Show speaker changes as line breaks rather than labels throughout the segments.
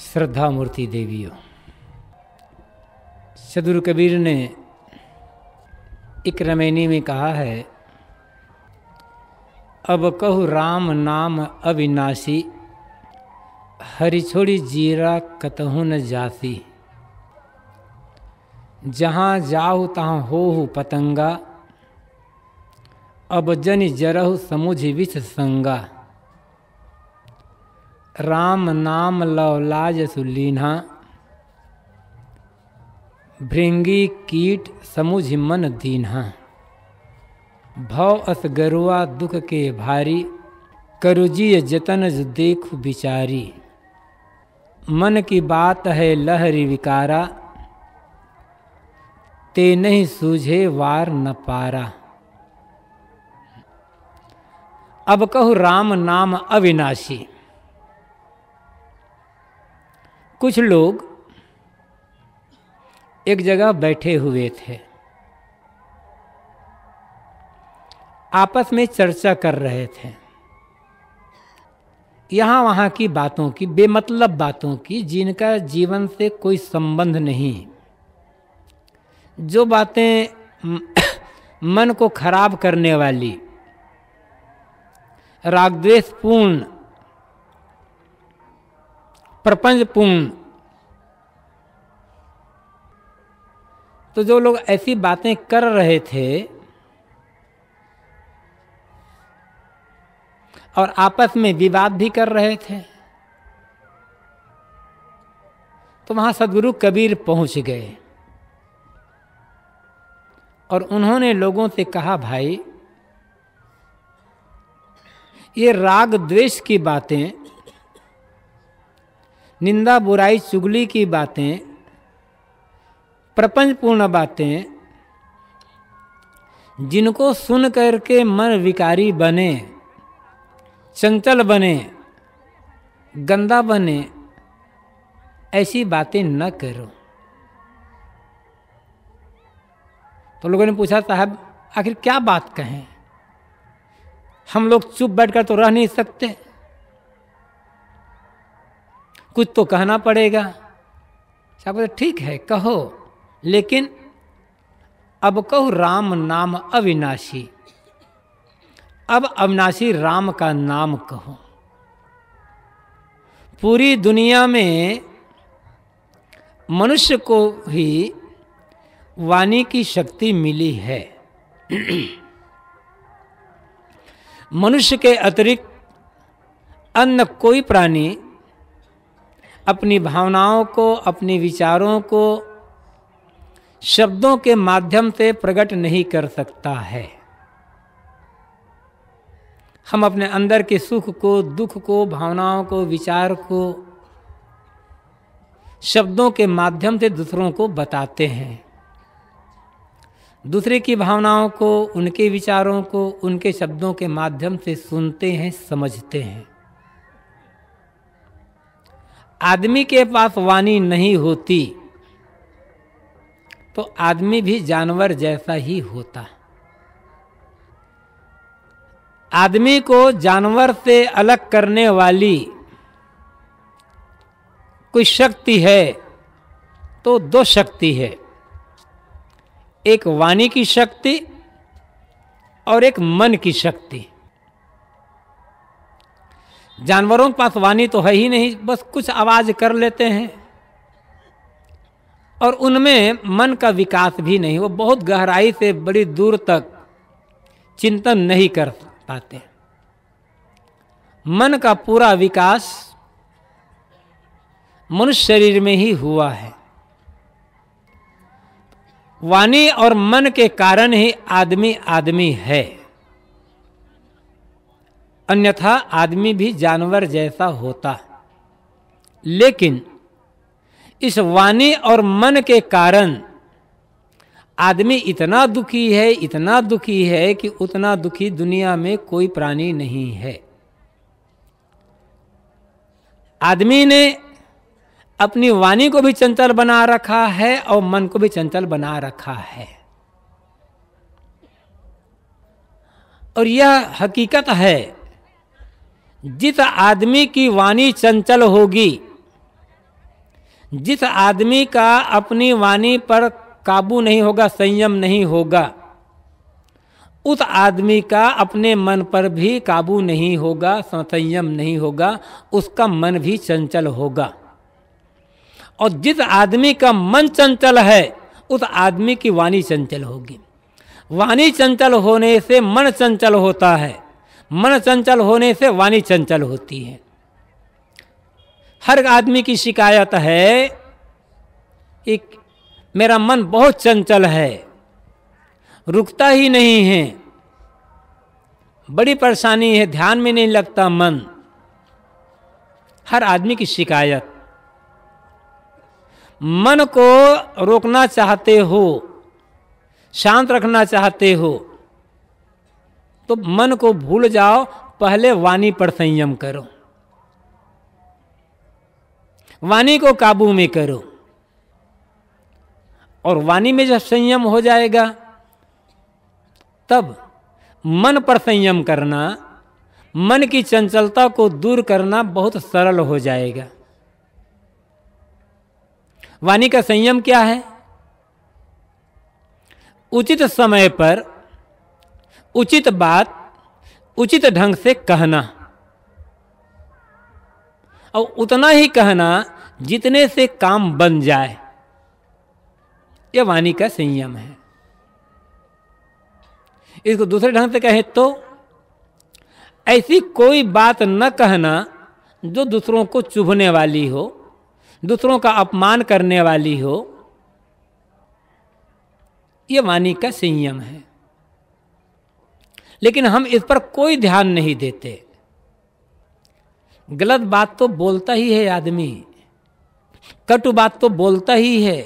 श्रद्धा मूर्ति देवियों सदुर कबीर ने एक रमैनी में कहा है अब कहु राम नाम अविनाशी हरि छोड़ी जीरा कतहु न जासी जहाँ जाहु तहाँ होहु पतंगा अब जनि जरहु समुझ विष संगा राम नाम लवलाज सुलीना भृंगी कीट समुझ मन दीना भव असगरुआ दुख के भारी करुजी जतन देख बिचारी मन की बात है लहरी विकारा ते नहीं सूझे वार न पारा अब कहु राम नाम अविनाशी कुछ लोग एक जगह बैठे हुए थे आपस में चर्चा कर रहे थे यहाँ वहाँ की बातों की बेमतलब बातों की जिनका जीवन से कोई संबंध नहीं जो बातें मन को खराब करने वाली रागद्वेषपूर्ण प्रपंचपूर्ण तो जो लोग ऐसी बातें कर रहे थे और आपस में विवाद भी कर रहे थे तो वहां सदगुरु कबीर पहुंच गए और उन्होंने लोगों से कहा भाई ये राग द्वेष की बातें निंदा बुराई चुगली की बातें प्रपंच पूर्ण बातें जिनको सुन करके मन विकारी बने चंचल बने गंदा बने ऐसी बातें न करो तो लोगों ने पूछा साहब आखिर क्या बात कहें हम लोग चुप बैठकर तो रह नहीं सकते कुछ तो कहना पड़ेगा साहब ठीक है कहो लेकिन अब कहो राम नाम अविनाशी अब अविनाशी राम का नाम कहो पूरी दुनिया में मनुष्य को ही वाणी की शक्ति मिली है मनुष्य के अतिरिक्त अन्य कोई प्राणी अपनी भावनाओं को अपने विचारों को शब्दों के माध्यम से प्रकट नहीं कर सकता है हम अपने अंदर के सुख को दुख को भावनाओं को विचार को शब्दों के माध्यम से दूसरों को बताते हैं दूसरे की भावनाओं को उनके विचारों को उनके शब्दों के माध्यम से सुनते हैं समझते हैं आदमी के पास वाणी नहीं होती तो आदमी भी जानवर जैसा ही होता है आदमी को जानवर से अलग करने वाली कोई शक्ति है तो दो शक्ति है एक वाणी की शक्ति और एक मन की शक्ति जानवरों के पास वाणी तो है ही नहीं बस कुछ आवाज कर लेते हैं और उनमें मन का विकास भी नहीं वो बहुत गहराई से बड़ी दूर तक चिंतन नहीं कर पाते मन का पूरा विकास मनुष्य शरीर में ही हुआ है वाणी और मन के कारण ही आदमी आदमी है अन्यथा आदमी भी जानवर जैसा होता लेकिन इस वाणी और मन के कारण आदमी इतना दुखी है इतना दुखी है कि उतना दुखी दुनिया में कोई प्राणी नहीं है आदमी ने अपनी वाणी को भी चंचल बना रखा है और मन को भी चंचल बना रखा है और यह हकीकत है जिस आदमी की वाणी चंचल होगी जिस आदमी का अपनी वाणी पर काबू नहीं होगा संयम नहीं होगा उस आदमी का अपने मन पर भी काबू नहीं होगा संयम नहीं होगा उसका मन भी चंचल होगा और जिस आदमी का मन चंचल है उस आदमी की वाणी चंचल होगी वाणी चंचल होने से मन चंचल होता है मन चंचल होने से वाणी चंचल होती है हर आदमी की शिकायत है कि मेरा मन बहुत चंचल है रुकता ही नहीं है बड़ी परेशानी है ध्यान में नहीं लगता मन हर आदमी की शिकायत मन को रोकना चाहते हो शांत रखना चाहते हो तो मन को भूल जाओ पहले वाणी पर संयम करो वाणी को काबू में करो और वाणी में जब संयम हो जाएगा तब मन पर संयम करना मन की चंचलता को दूर करना बहुत सरल हो जाएगा वाणी का संयम क्या है उचित समय पर उचित बात उचित ढंग से कहना और उतना ही कहना जितने से काम बन जाए यह वाणी का संयम है इसको दूसरे ढंग से कहें तो ऐसी कोई बात न कहना जो दूसरों को चुभने वाली हो दूसरों का अपमान करने वाली हो यह वाणी का संयम है लेकिन हम इस पर कोई ध्यान नहीं देते गलत बात तो बोलता ही है आदमी कटु बात तो बोलता ही है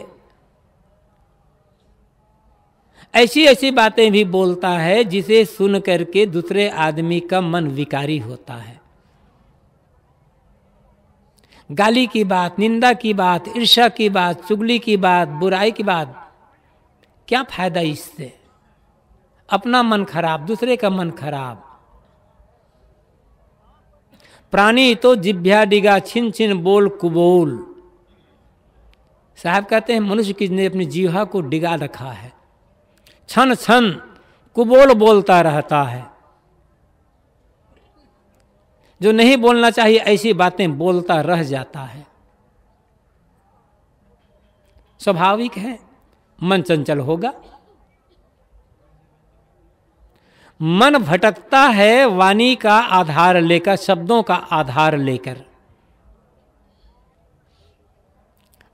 ऐसी ऐसी बातें भी बोलता है जिसे सुन करके दूसरे आदमी का मन विकारी होता है गाली की बात निंदा की बात ईर्षा की बात चुगली की बात बुराई की बात क्या फायदा इससे अपना मन खराब दूसरे का मन खराब प्राणी तो जिभ्या डिगा छिन छिन बोल कुबोल साहब कहते हैं मनुष्य की ने अपनी जीवा को डिगा रखा है छन छन कुबोल बोलता रहता है जो नहीं बोलना चाहिए ऐसी बातें बोलता रह जाता है स्वाभाविक है मन चंचल होगा मन भटकता है वाणी का आधार लेकर शब्दों का आधार लेकर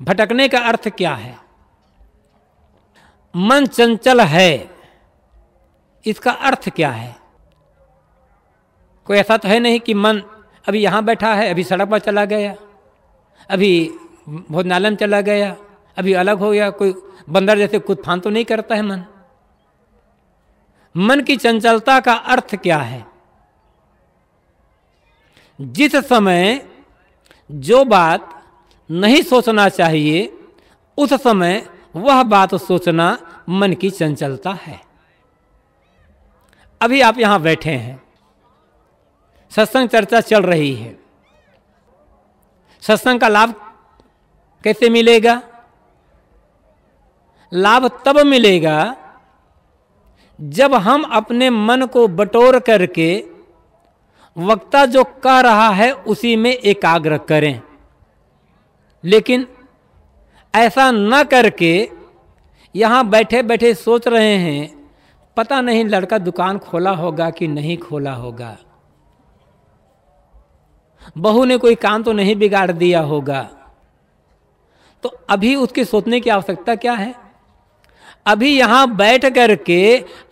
भटकने का अर्थ क्या है मन चंचल है इसका अर्थ क्या है कोई ऐसा तो है नहीं कि मन अभी यहाँ बैठा है अभी सड़क पर चला गया अभी भोजनालय में चला गया अभी अलग हो गया कोई बंदर जैसे कुछ फान तो नहीं करता है मन मन की चंचलता का अर्थ क्या है जिस समय जो बात नहीं सोचना चाहिए उस समय वह बात सोचना मन की चंचलता है अभी आप यहां बैठे हैं सत्संग चर्चा चल रही है सत्संग का लाभ कैसे मिलेगा लाभ तब मिलेगा जब हम अपने मन को बटोर करके वक्ता जो कह रहा है उसी में एकाग्र करें लेकिन ऐसा न करके यहाँ बैठे बैठे सोच रहे हैं पता नहीं लड़का दुकान खोला होगा कि नहीं खोला होगा बहू ने कोई काम तो नहीं बिगाड़ दिया होगा तो अभी उसके सोचने की आवश्यकता क्या है अभी यहाँ बैठ कर के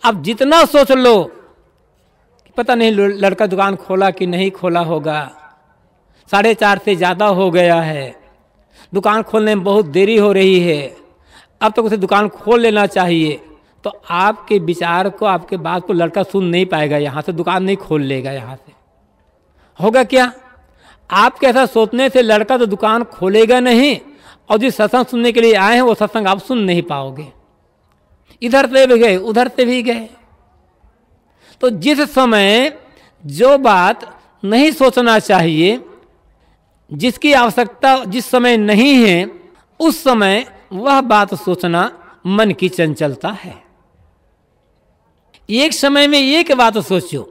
अब जितना सोच लो पता नहीं लड़का दुकान खोला कि नहीं खोला होगा साढ़े चार से ज़्यादा हो गया है दुकान खोलने में बहुत देरी हो रही है अब तक तो उसे दुकान खोल लेना चाहिए तो आपके विचार को आपके बात को लड़का सुन नहीं पाएगा यहाँ से दुकान नहीं खोल लेगा यहाँ से होगा क्या आपके ऐसा सोचने से लड़का तो दुकान खोलेगा नहीं और जिस सत्संग सुनने के लिए आए हैं वो सत्संग आप सुन नहीं पाओगे इधर से भी गए उधर से भी गए तो जिस समय जो बात नहीं सोचना चाहिए जिसकी आवश्यकता जिस समय नहीं है उस समय वह बात सोचना मन की चंचलता है एक समय में एक बात सोचो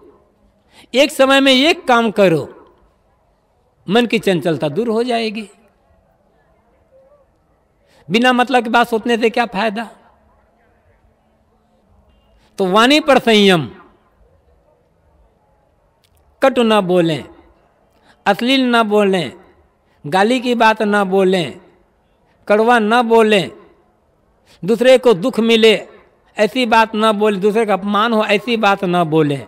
एक समय में एक काम करो मन की चंचलता दूर हो जाएगी बिना मतलब की बात सोचने से क्या फायदा तो वाणी पर संयम कट ना बोलें अश्लील ना बोलें गाली की बात ना बोलें कड़वा ना बोलें दूसरे को दुख मिले ऐसी बात ना बोले दूसरे का अपमान हो ऐसी बात ना बोले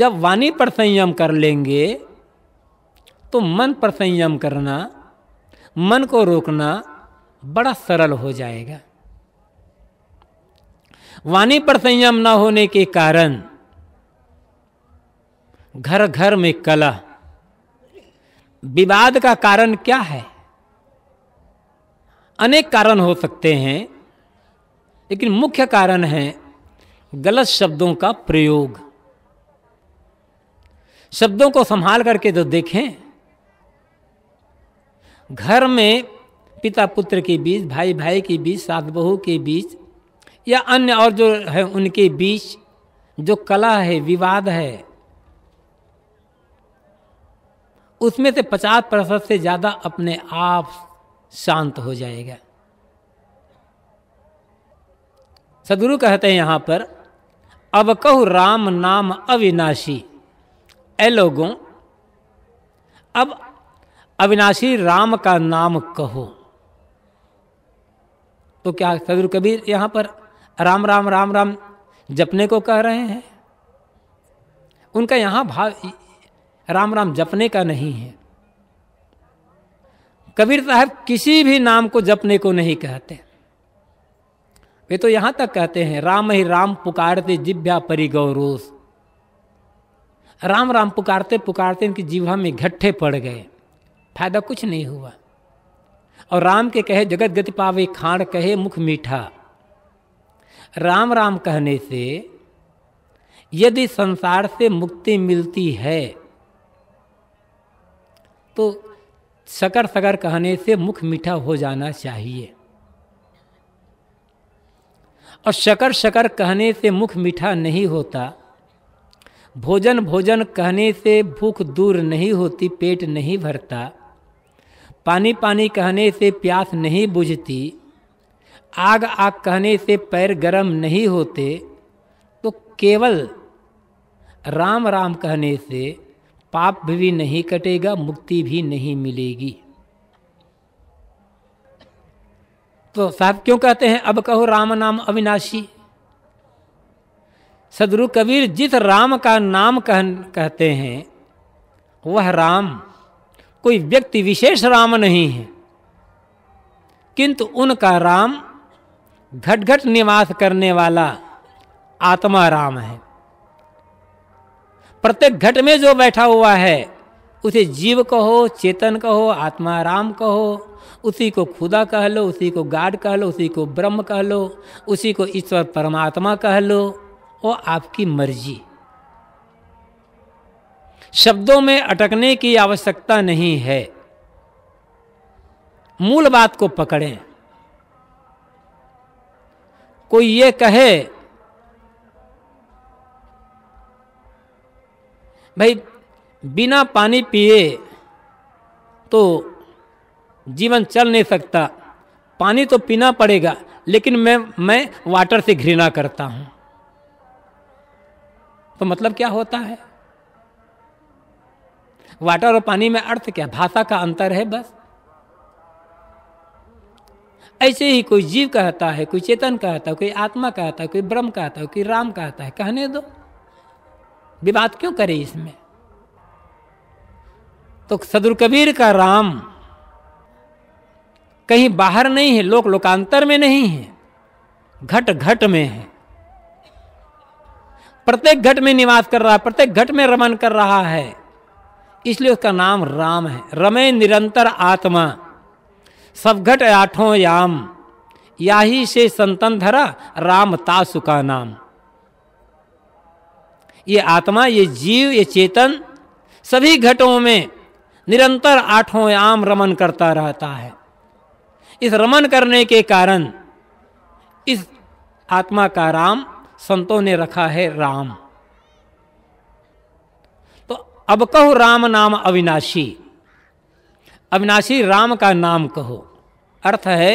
जब वाणी पर संयम कर लेंगे तो मन पर संयम करना मन को रोकना बड़ा सरल हो जाएगा वाणी पर संयम न होने के कारण घर घर में कला विवाद का कारण क्या है अनेक कारण हो सकते हैं लेकिन मुख्य कारण है गलत शब्दों का प्रयोग शब्दों को संभाल करके तो देखें घर में पिता पुत्र के बीच भाई भाई के बीच सास बहू के बीच या अन्य और जो है उनके बीच जो कला है विवाद है उसमें से पचास प्रतिशत से ज़्यादा अपने आप शांत हो जाएगा सदगुरु कहते हैं यहां पर अब कहु राम नाम अविनाशी ए लोगों अब अविनाशी राम का नाम कहो तो क्या सदगुरु कबीर यहाँ पर राम राम राम राम जपने को कह रहे हैं उनका यहाँ भाव राम राम जपने का नहीं है कबीर साहब किसी भी नाम को जपने को नहीं कहते वे तो यहाँ तक कहते हैं राम ही राम पुकारते जिभ्या परी गौरोस राम राम पुकारते पुकारते इनकी जीवा में घट्ठे पड़ गए फायदा कुछ नहीं हुआ और राम के कहे जगत गति पावे खाण कहे मुख मीठा राम राम कहने से यदि संसार से मुक्ति मिलती है तो सकर सकर कहने से मुख मीठा हो जाना चाहिए और शकर शकर कहने से मुख मीठा नहीं होता भोजन भोजन कहने से भूख दूर नहीं होती पेट नहीं भरता पानी पानी कहने से प्यास नहीं बुझती आग आग कहने से पैर गर्म नहीं होते तो केवल राम राम कहने से पाप भी नहीं कटेगा मुक्ति भी नहीं मिलेगी तो साहब क्यों कहते हैं अब कहो राम नाम अविनाशी सदगुरु कबीर जिस राम का नाम कह कहते हैं वह राम कोई व्यक्ति विशेष राम नहीं है किंतु उनका राम घट घट निवास करने वाला आत्मा राम है प्रत्येक घट में जो बैठा हुआ है उसे जीव कहो चेतन कहो आत्मा राम कहो उसी को खुदा कह लो उसी को गाड कह लो उसी को ब्रह्म कह लो उसी को ईश्वर परमात्मा कह लो वो आपकी मर्जी शब्दों में अटकने की आवश्यकता नहीं है मूल बात को पकड़ें कोई ये कहे भाई बिना पानी पिए तो जीवन चल नहीं सकता पानी तो पीना पड़ेगा लेकिन मैं मैं वाटर से घृणा करता हूं तो मतलब क्या होता है वाटर और पानी में अर्थ क्या भाषा का अंतर है बस ऐसे ही कोई जीव कहता है कोई चेतन कहता है कोई आत्मा कहता है कोई ब्रह्म कहता है कोई राम कहता है कहने दो विवाद क्यों करे इसमें तो सदुर कबीर का राम कहीं बाहर नहीं है लोक लोकांतर में नहीं है घट घट में है प्रत्येक घट में निवास कर रहा है प्रत्येक घट में रमन कर रहा है इसलिए उसका नाम राम है रमे निरंतर आत्मा घट आठों याम याही से संतन धरा राम तासु का नाम ये आत्मा ये जीव ये चेतन सभी घटों में निरंतर आठों याम रमन करता रहता है इस रमन करने के कारण इस आत्मा का राम संतों ने रखा है राम तो अब कहो राम नाम अविनाशी अविनाशी राम का नाम कहो अर्थ है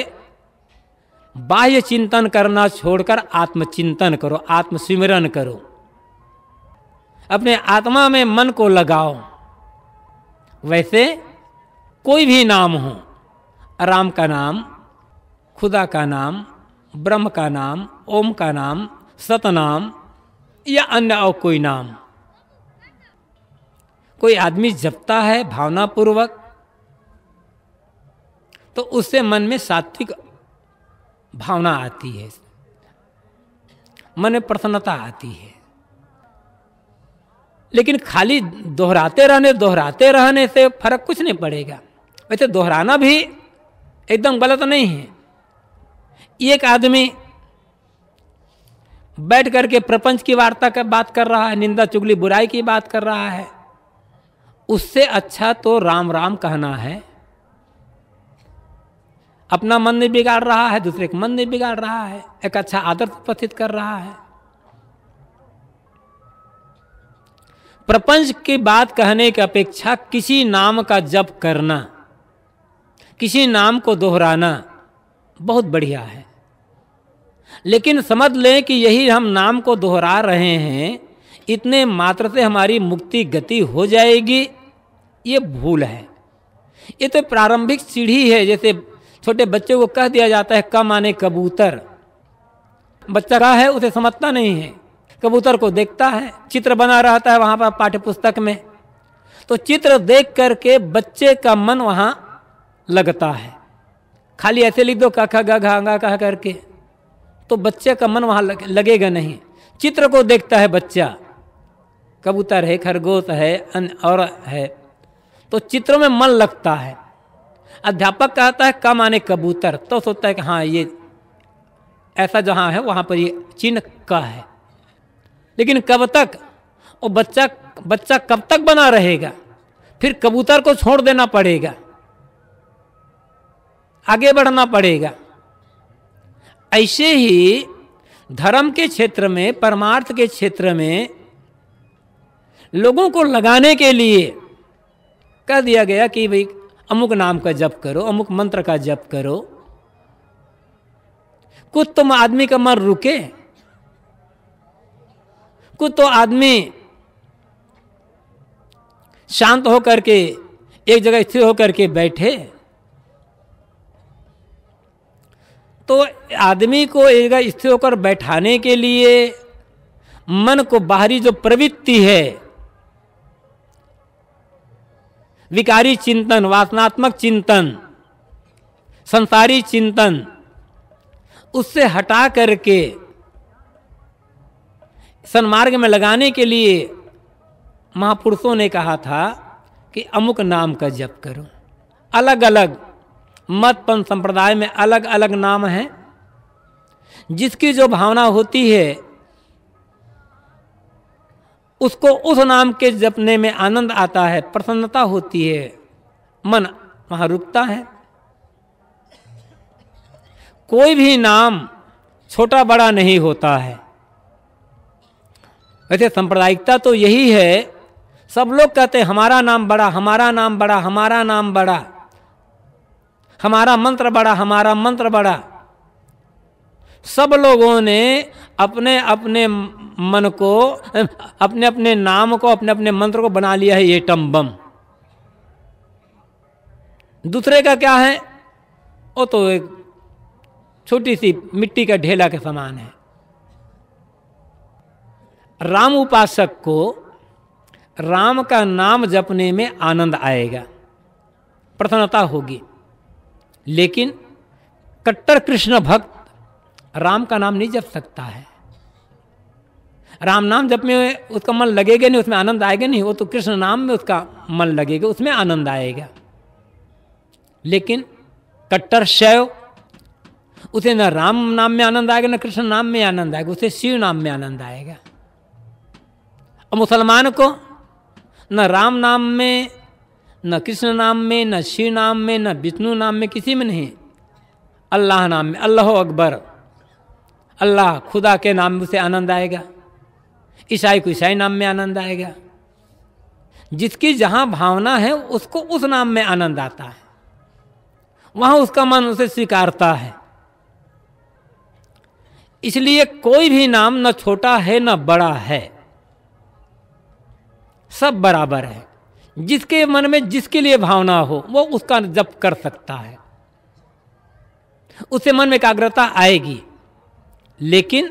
बाह्य चिंतन करना छोड़कर आत्मचिंतन करो आत्मसिमरण करो अपने आत्मा में मन को लगाओ वैसे कोई भी नाम हो राम का नाम खुदा का नाम ब्रह्म का नाम ओम का नाम सतनाम या अन्य और कोई नाम कोई आदमी जपता है भावनापूर्वक तो उससे मन में सात्विक भावना आती है मन में प्रसन्नता आती है लेकिन खाली दोहराते रहने दोहराते रहने से फर्क कुछ नहीं पड़ेगा वैसे दोहराना भी एकदम गलत नहीं है एक आदमी बैठ करके प्रपंच की वार्ता का बात कर रहा है निंदा चुगली बुराई की बात कर रहा है उससे अच्छा तो राम राम कहना है अपना मन नहीं बिगाड़ रहा है दूसरे का मन नहीं बिगाड़ रहा है एक अच्छा आदर्श उपस्थित कर रहा है प्रपंच की बात कहने की अपेक्षा किसी नाम का जप करना किसी नाम को दोहराना बहुत बढ़िया है लेकिन समझ लें कि यही हम नाम को दोहरा रहे हैं इतने मात्र से हमारी मुक्ति गति हो जाएगी ये भूल है ये तो प्रारंभिक सीढ़ी है जैसे छोटे बच्चों को कह दिया जाता है कम आने कबूतर बच्चा का है उसे समझता नहीं है कबूतर को देखता है चित्र बना रहता है वहाँ पर पाठ्य पुस्तक में तो चित्र देख करके बच्चे का मन वहाँ लगता है खाली ऐसे लिख दो काखा गा घागा कह करके तो बच्चे का मन वहाँ लगेगा नहीं चित्र को देखता है बच्चा कबूतर है खरगोश है अन्य और है तो चित्रों में मन लगता है अध्यापक कहता है कम आने कबूतर तो सोचता है कि हाँ ये ऐसा जहाँ है वहाँ पर ये चिन्ह का है लेकिन कब तक वो बच्चा बच्चा कब तक बना रहेगा फिर कबूतर को छोड़ देना पड़ेगा आगे बढ़ना पड़ेगा ऐसे ही धर्म के क्षेत्र में परमार्थ के क्षेत्र में लोगों को लगाने के लिए कह दिया गया कि भाई अमुक नाम का जप करो अमुक मंत्र का जप करो कुछ तो आदमी का मन रुके कुछ तो आदमी शांत होकर के एक जगह स्थिर होकर के बैठे तो आदमी को एक जगह स्थिर होकर बैठाने के लिए मन को बाहरी जो प्रवृत्ति है विकारी चिंतन वासनात्मक चिंतन संसारी चिंतन उससे हटा करके सन्मार्ग में लगाने के लिए महापुरुषों ने कहा था कि अमुक नाम का जप करो अलग अलग मतपन संप्रदाय में अलग अलग नाम हैं जिसकी जो भावना होती है उसको उस नाम के जपने में आनंद आता है प्रसन्नता होती है मन वहां रुकता है कोई भी नाम छोटा बड़ा नहीं होता है वैसे सांप्रदायिकता तो यही है सब लोग कहते हैं हमारा नाम बड़ा हमारा नाम बड़ा हमारा नाम बड़ा हमारा मंत्र बड़ा हमारा मंत्र बड़ा सब लोगों ने अपने अपने मन को अपने अपने नाम को अपने अपने मंत्र को बना लिया है ये टम बम दूसरे का क्या है वो तो एक छोटी सी मिट्टी का ढेला के समान है राम उपासक को राम का नाम जपने में आनंद आएगा प्रसन्नता होगी लेकिन कट्टर कृष्ण भक्त राम का नाम नहीं जप सकता है राम नाम जब में उसका मन लगेगा नहीं उसमें आनंद आएगा नहीं वो तो कृष्ण नाम में उसका मन लगेगा उसमें आनंद आएगा लेकिन कट्टर शैव उसे न राम नाम में आनंद आएगा न कृष्ण नाम में आनंद आएगा उसे शिव नाम में आनंद आएगा और मुसलमान को न राम नाम में न कृष्ण नाम में न शिव नाम में न विष्णु नाम में किसी में नहीं अल्लाह नाम में अल्लाह अकबर अल्लाह खुदा के नाम से आनंद आएगा ईसाई को ईसाई नाम में आनंद आएगा जिसकी जहाँ भावना है उसको उस नाम में आनंद आता है वहाँ उसका मन उसे स्वीकारता है इसलिए कोई भी नाम न छोटा है न बड़ा है सब बराबर है जिसके मन में जिसके लिए भावना हो वो उसका जप कर सकता है उससे मन में एकाग्रता आएगी लेकिन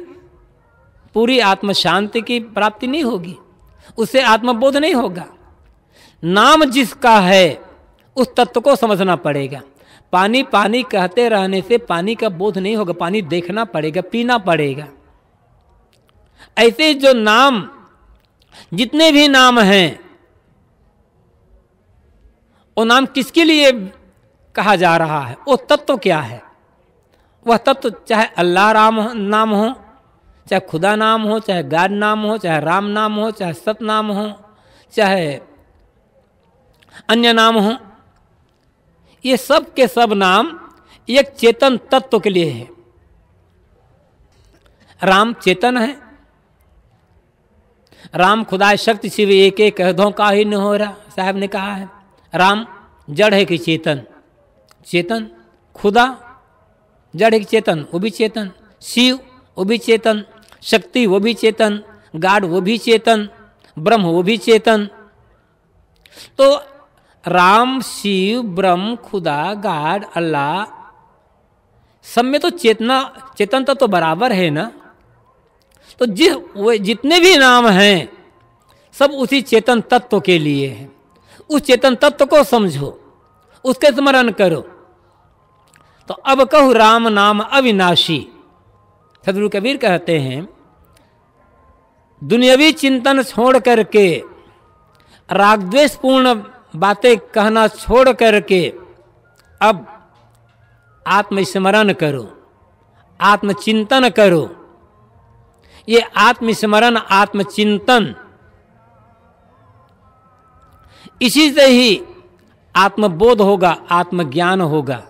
पूरी आत्म शांति की प्राप्ति नहीं होगी उसे आत्मबोध नहीं होगा नाम जिसका है उस तत्व को समझना पड़ेगा पानी पानी कहते रहने से पानी का बोध नहीं होगा पानी देखना पड़ेगा पीना पड़ेगा ऐसे जो नाम जितने भी नाम हैं वो नाम किसके लिए कहा जा रहा है वो तत्व क्या है वह तत्व तो चाहे अल्लाह राम नाम हो चाहे खुदा नाम हो चाहे गाड नाम हो चाहे राम नाम हो चाहे सत नाम हो चाहे अन्य नाम हो ये सब के सब नाम एक चेतन तत्व के लिए है राम चेतन है राम खुदा शक्ति शिव एक एक हृदयों का ही न हो रहा साहब ने कहा है राम जड़ है कि चेतन चेतन खुदा जड़ एक चेतन वो भी चेतन शिव वो भी चेतन शक्ति वो भी चेतन गाड वो भी चेतन ब्रह्म वो भी चेतन तो राम शिव ब्रह्म खुदा गाड अल्लाह सब में तो चेतना चेतन तो, तो बराबर है ना तो जिस वो जितने भी नाम हैं सब उसी चेतन तत्व के लिए हैं उस चेतन तत्व को समझो उसके स्मरण करो तो अब कहु राम नाम अविनाशी सदगुरु कबीर कहते हैं दुनियावी चिंतन छोड़ करके रागद्वेषपूर्ण बातें कहना छोड़ करके अब आत्मस्मरण करो आत्मचिंतन करो ये आत्मस्मरण आत्मचिंतन इसी से ही आत्मबोध होगा आत्मज्ञान होगा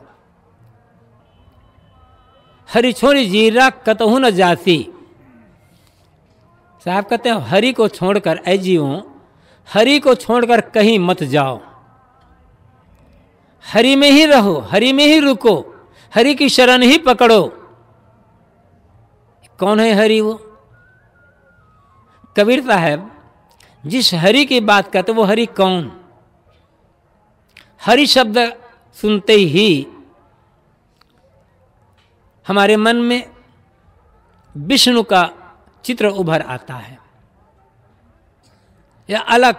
हरी छोड़ी जीरा कतहु तो न जाती साहब कहते हैं हरी को छोड़कर ऐ जीवो हरी को छोड़कर कहीं मत जाओ हरी में ही रहो हरी में ही रुको हरी की शरण ही पकड़ो कौन है हरी वो कबीर साहब जिस हरी की बात करते वो हरी कौन हरी शब्द सुनते ही हमारे मन में विष्णु का चित्र उभर आता है या अलग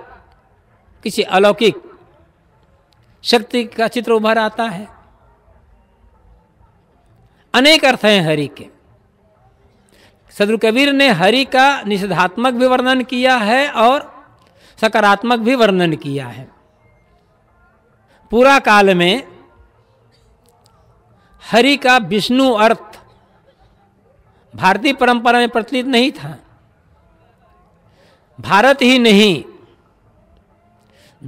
किसी अलौकिक शक्ति का चित्र उभर आता है अनेक अर्थ हैं हरि के सदरु कबीर ने हरि का निषेधात्मक भी वर्णन किया है और सकारात्मक भी वर्णन किया है पूरा काल में हरि का विष्णु अर्थ भारतीय परंपरा में प्रचलित नहीं था भारत ही नहीं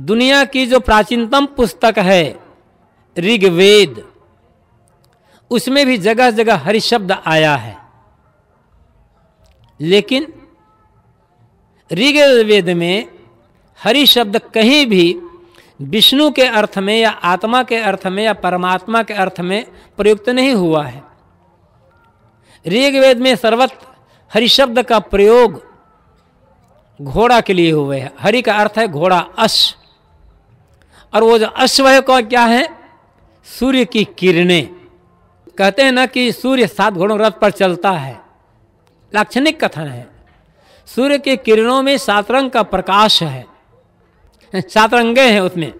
दुनिया की जो प्राचीनतम पुस्तक है ऋग्वेद उसमें भी जगह जगह हरि शब्द आया है लेकिन ऋग्वेद में हरि शब्द कहीं भी विष्णु के अर्थ में या आत्मा के अर्थ में या परमात्मा के अर्थ में प्रयुक्त नहीं हुआ है ऋग्वेद में सर्वत्र हरि शब्द का प्रयोग घोड़ा के लिए हुए है हरि का अर्थ है घोड़ा अश्व और वो जो अश्व है का क्या है सूर्य की किरणें कहते हैं ना कि सूर्य सात घोड़ों रथ पर चलता है लाक्षणिक कथन है सूर्य के किरणों में सात रंग का प्रकाश है सात रंगे हैं उसमें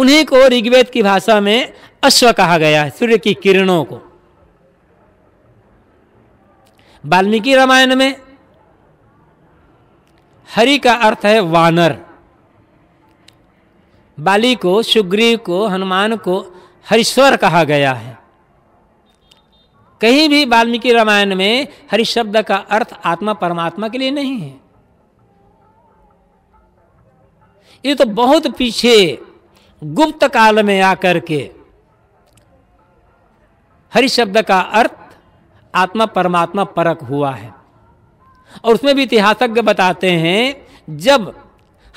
उन्हीं को ऋग्वेद की भाषा में अश्व कहा गया है सूर्य की किरणों को वाल्मीकि रामायण में हरि का अर्थ है वानर बाली को सुग्रीव को हनुमान को हरिश्वर कहा गया है कहीं भी वाल्मीकि रामायण में हरि शब्द का अर्थ आत्मा परमात्मा के लिए नहीं है ये तो बहुत पीछे गुप्त काल में आकर के हरि शब्द का अर्थ आत्मा परमात्मा परक हुआ है और उसमें भी इतिहासज्ञ बताते हैं जब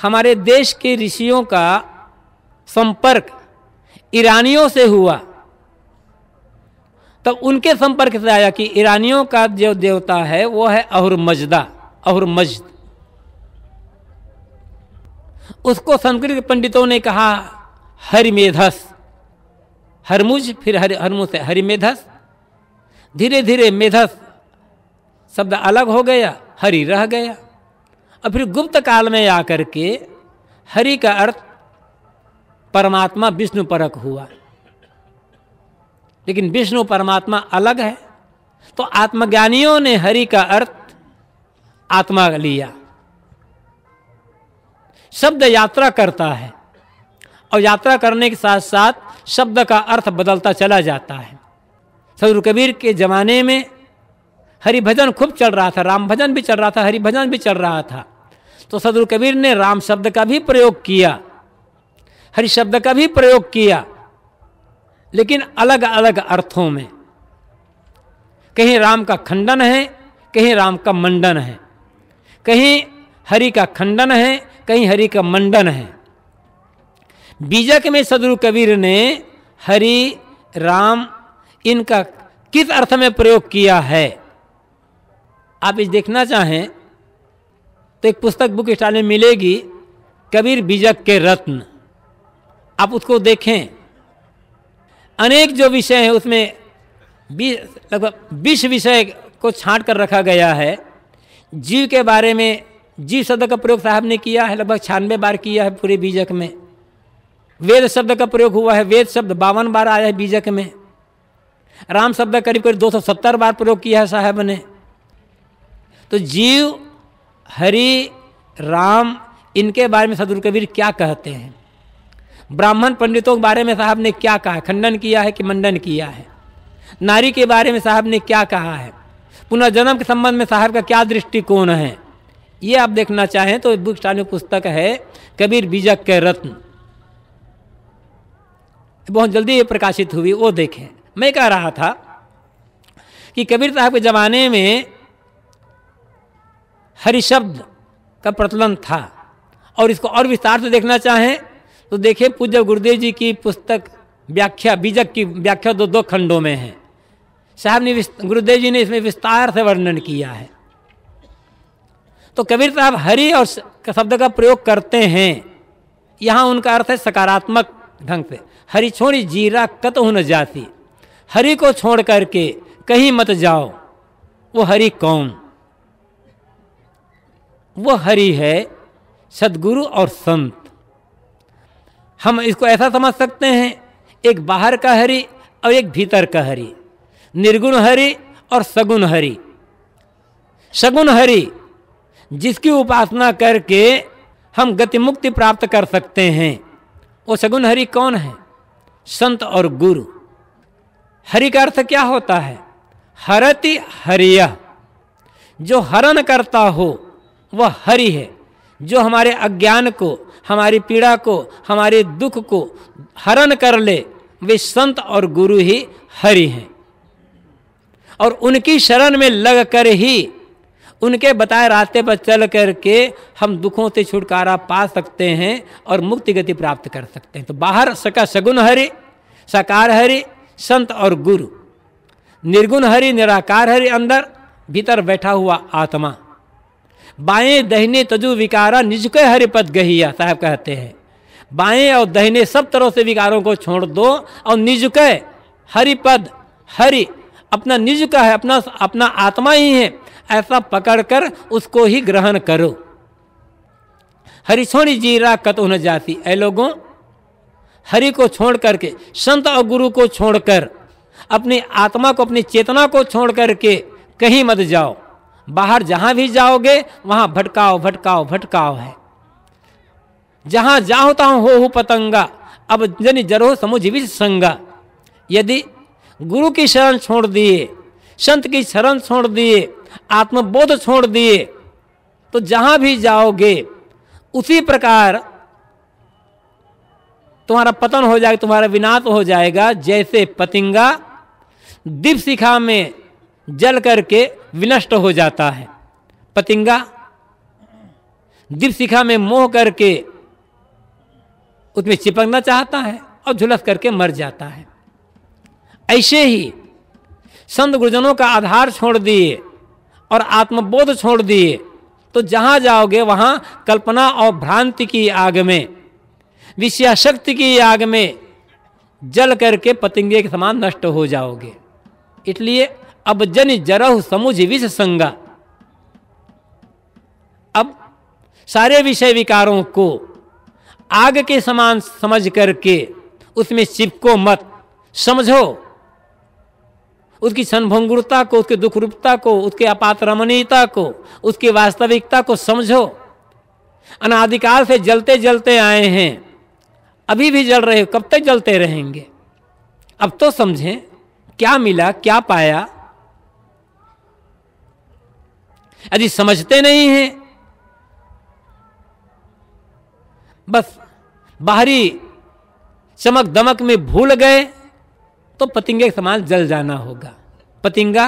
हमारे देश के ऋषियों का संपर्क ईरानियों से हुआ तब उनके संपर्क से आया कि ईरानियों का जो देवता है वो है अहुर मजदा अहुर मजद उसको संस्कृत पंडितों ने कहा हरिमेधस हरमुज फिर हरि हरमुज से हरिमेधस धीरे धीरे मेधस शब्द अलग हो गया हरि रह गया और फिर गुप्त काल में आकर के हरि का अर्थ परमात्मा विष्णु परक हुआ लेकिन विष्णु परमात्मा अलग है तो आत्मज्ञानियों ने हरि का अर्थ आत्मा लिया शब्द यात्रा करता है और यात्रा करने के साथ साथ शब्द का अर्थ बदलता चला जाता है सदर कबीर के ज़माने में हरि भजन खूब चल रहा था राम भजन भी चल रहा था हरि भजन भी चल रहा था तो सदर कबीर ने राम शब्द का भी प्रयोग किया हरि शब्द का भी प्रयोग किया लेकिन अलग अलग अर्थों में कहीं राम का खंडन है कहीं राम का मंडन है कहीं हरि का खंडन है कहीं हरि का मंडन है बीजक में सदगुरु कबीर ने हरि राम इनका किस अर्थ में प्रयोग किया है आप इस देखना चाहें तो एक पुस्तक बुक स्टॉल में मिलेगी कबीर बीजक के रत्न आप उसको देखें अनेक जो विषय हैं उसमें बीस लगभग बीस विषय को छांट कर रखा गया है जीव के बारे में जी शब्द का प्रयोग साहब ने किया है लगभग छियानवे बार किया है पूरे बीजक में वेद शब्द का प्रयोग हुआ है वेद शब्द बावन बार आया है बीजक में राम शब्द करीब करीब करीब सत्तर बार प्रयोग किया है साहब ने तो जीव हरि राम इनके बारे में सदुर कबीर क्या कहते हैं ब्राह्मण पंडितों के बारे में साहब ने क्या कहा खंडन किया है कि मंडन किया है नारी के बारे में साहब ने क्या कहा है पुनर्जन्म के संबंध में साहब का क्या दृष्टिकोण है ये आप देखना चाहें तो बुक स्टाल में पुस्तक है कबीर बीजक के रत्न बहुत जल्दी ये प्रकाशित हुई वो देखें मैं कह रहा था कि कबीर साहब के ज़माने में हरिशब्द का प्रचलन था और इसको और विस्तार से देखना चाहें तो देखें पूज्य गुरुदेव जी की पुस्तक व्याख्या बीजक की व्याख्या दो दो खंडों में है साहब ने गुरुदेव जी ने इसमें विस्तार से वर्णन किया है तो कबीर साहब हरि और शब्द का प्रयोग करते हैं यहाँ उनका अर्थ है सकारात्मक ढंग से हरि छोड़ी जीरा कत न जाती हरि को छोड़ करके कहीं मत जाओ वो हरि कौन वो हरि है सदगुरु और संत हम इसको ऐसा समझ सकते हैं एक बाहर का हरि और एक भीतर का हरि निर्गुण हरि और सगुण हरि सगुण हरि जिसकी उपासना करके हम गति मुक्ति प्राप्त कर सकते हैं वो सगुन हरि कौन है संत और गुरु हरि का अर्थ क्या होता है हरति हरिया जो हरण करता हो वह हरि है जो हमारे अज्ञान को हमारी पीड़ा को हमारे दुख को हरण कर ले वे संत और गुरु ही हरि हैं और उनकी शरण में लग कर ही उनके बताए रास्ते पर चल करके हम दुखों से छुटकारा पा सकते हैं और मुक्ति गति प्राप्त कर सकते हैं तो बाहर सका सगुन हरि सकार हरि संत और गुरु निर्गुण हरि निराकार हरि अंदर भीतर बैठा हुआ आत्मा बाएं दहने तजु विकारा निजके हरिपद गहिया साहब कहते हैं बाएं और दहने सब तरह से विकारों को छोड़ दो और निजके हरिपद हरि अपना निज का है अपना अपना आत्मा ही है ऐसा पकड़कर उसको ही ग्रहण करो हरिशोणी छोड़ी जीरा कत उन्हें जाती ऐ लोगों हरि को छोड़ करके संत और गुरु को छोड़कर अपनी आत्मा को अपनी चेतना को छोड़ करके कहीं मत जाओ बाहर जहां भी जाओगे वहां भटकाओ भटकाओ भटकाओ है जहां जाओ तहाँ हो हु पतंगा अब जनि जरो समु जीवित संगा यदि गुरु की शरण छोड़ दिए संत की शरण छोड़ दिए आत्मबोध छोड़ दिए तो जहां भी जाओगे उसी प्रकार तुम्हारा पतन हो जाएगा तुम्हारा विनाश हो जाएगा जैसे पतिंगा दीप शिखा में जल करके विनष्ट हो जाता है पतिंगा दीप शिखा में मोह करके उसमें चिपकना चाहता है और झुलस करके मर जाता है ऐसे ही संत गुरुजनों का आधार छोड़ दिए और आत्मबोध छोड़ दिए तो जहाँ जाओगे वहाँ कल्पना और भ्रांति की आग में विषयाशक्ति की आग में जल करके पतंगे के समान नष्ट हो जाओगे इसलिए अब जन जरह समुझ विष संगा अब सारे विषय विकारों को आग के समान समझ करके उसमें चिपको मत समझो उसकी संभंगुरता को उसके दुख रूपता को उसके अपात रमणीयता को उसकी वास्तविकता को समझो अनाधिकार से जलते जलते आए हैं अभी भी जल रहे हो कब तक जलते रहेंगे अब तो समझें क्या मिला क्या पाया यदि समझते नहीं हैं बस बाहरी चमक दमक में भूल गए तो पतिंगे के समान जल जाना होगा पतिंगा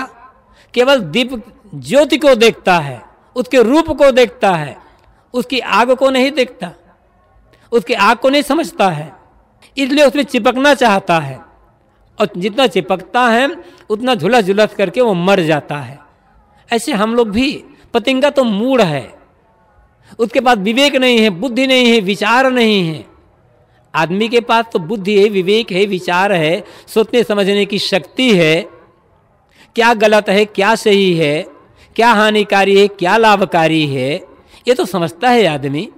केवल दीप ज्योति को देखता है उसके रूप को देखता है उसकी आग को नहीं देखता उसकी आग को नहीं समझता है इसलिए उसमें चिपकना चाहता है और जितना चिपकता है उतना झुलस झुलस करके वो मर जाता है ऐसे हम लोग भी पतिंगा तो मूड है उसके पास विवेक नहीं है बुद्धि नहीं है विचार नहीं है आदमी के पास तो बुद्धि है विवेक है विचार है सोचने समझने की शक्ति है क्या गलत है क्या सही है क्या हानिकारी है क्या लाभकारी है ये तो समझता है आदमी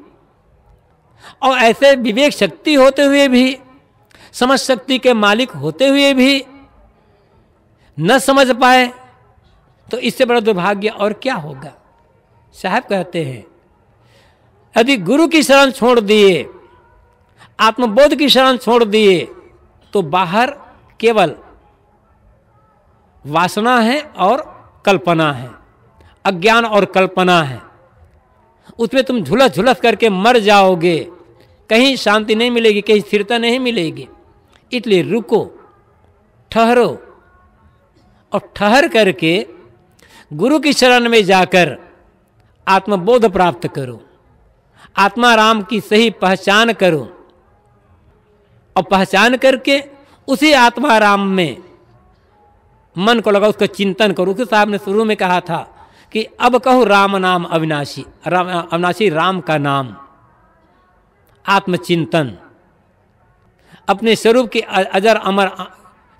और ऐसे विवेक शक्ति होते हुए भी समझ शक्ति के मालिक होते हुए भी न समझ पाए तो इससे बड़ा दुर्भाग्य और क्या होगा साहब कहते हैं यदि गुरु की शरण छोड़ दिए आत्मबोध की शरण छोड़ दिए तो बाहर केवल वासना है और कल्पना है अज्ञान और कल्पना है उसमें तुम झुलस झुलस करके मर जाओगे कहीं शांति नहीं मिलेगी कहीं स्थिरता नहीं मिलेगी इसलिए रुको ठहरो और ठहर करके गुरु की शरण में जाकर आत्मबोध प्राप्त करो आत्मा राम की सही पहचान करो और पहचान करके उसी आत्माराम में मन को लगा उसका चिंतन करो कि साहब ने शुरू में कहा था कि अब कहो राम नाम अविनाशी राम अविनाशी राम का नाम आत्मचिंतन अपने स्वरूप के अजर अमर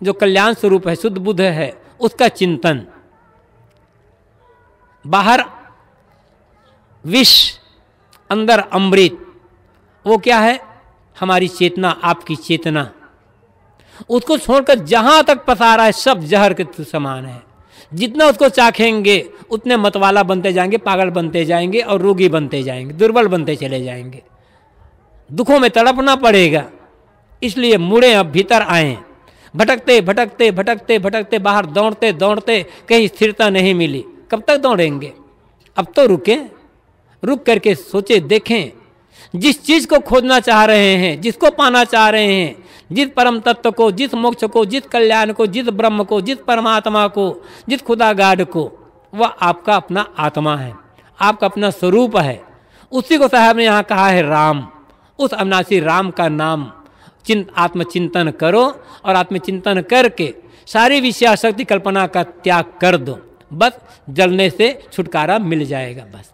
जो कल्याण स्वरूप है शुद्ध बुद्ध है उसका चिंतन बाहर विष अंदर अमृत वो क्या है हमारी चेतना आपकी चेतना उसको छोड़कर जहाँ तक पसारा है सब जहर के तो समान है जितना उसको चाखेंगे उतने मतवाला बनते जाएंगे पागल बनते जाएंगे और रोगी बनते जाएंगे दुर्बल बनते चले जाएंगे दुखों में तड़पना पड़ेगा इसलिए मुड़े अब भीतर आए भटकते भटकते भटकते भटकते बाहर दौड़ते दौड़ते कहीं स्थिरता नहीं मिली कब तक दौड़ेंगे अब तो रुकें रुक करके सोचे देखें जिस चीज़ को खोजना चाह रहे हैं जिसको पाना चाह रहे हैं जिस परम तत्व को जिस मोक्ष को जिस कल्याण को जिस ब्रह्म को जिस परमात्मा को जिस खुदा खुदागाड को वह आपका अपना आत्मा है आपका अपना स्वरूप है उसी को साहब ने यहाँ कहा है राम उस अविनाशी राम का नाम चिंत आत्मचिंतन करो और आत्मचिंतन करके सारी विषयाशक्ति कल्पना का त्याग कर दो बस जलने से छुटकारा मिल जाएगा बस